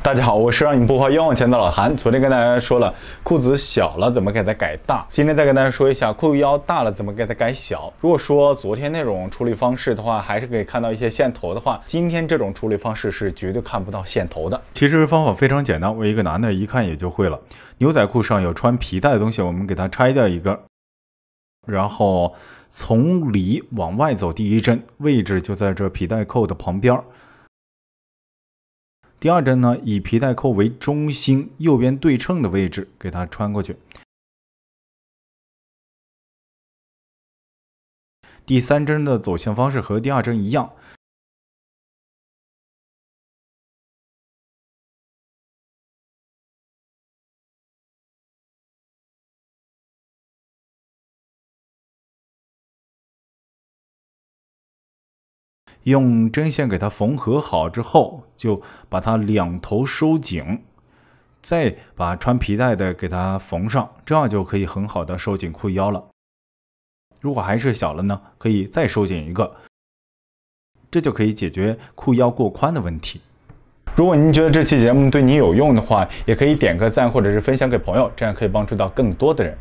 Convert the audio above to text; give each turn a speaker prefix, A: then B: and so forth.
A: 大家好，我是让你不花冤枉钱的老谭。昨天跟大家说了裤子小了怎么给它改大，今天再跟大家说一下裤腰大了怎么给它改小。如果说昨天那种处理方式的话，还是可以看到一些线头的话，今天这种处理方式是绝对看不到线头的。其实方法非常简单，我一个男的一看也就会了。牛仔裤上有穿皮带的东西，我们给它拆掉一根，然后从里往外走第一针位置就在这皮带扣的旁边。第二针呢，以皮带扣为中心，右边对称的位置给它穿过去。
B: 第三针的走线方式和第二针一样。用针线给它缝合好之后，就把它两
A: 头收紧，再把穿皮带的给它缝上，这样就可以很好的收紧裤腰了。如果还是小了呢，可以再收紧一个，这就可以解决裤腰过宽的问题。如果您觉得这期
B: 节目对你有用的话，也可以点个赞或者是分享给朋友，这样可以帮助到更多的人。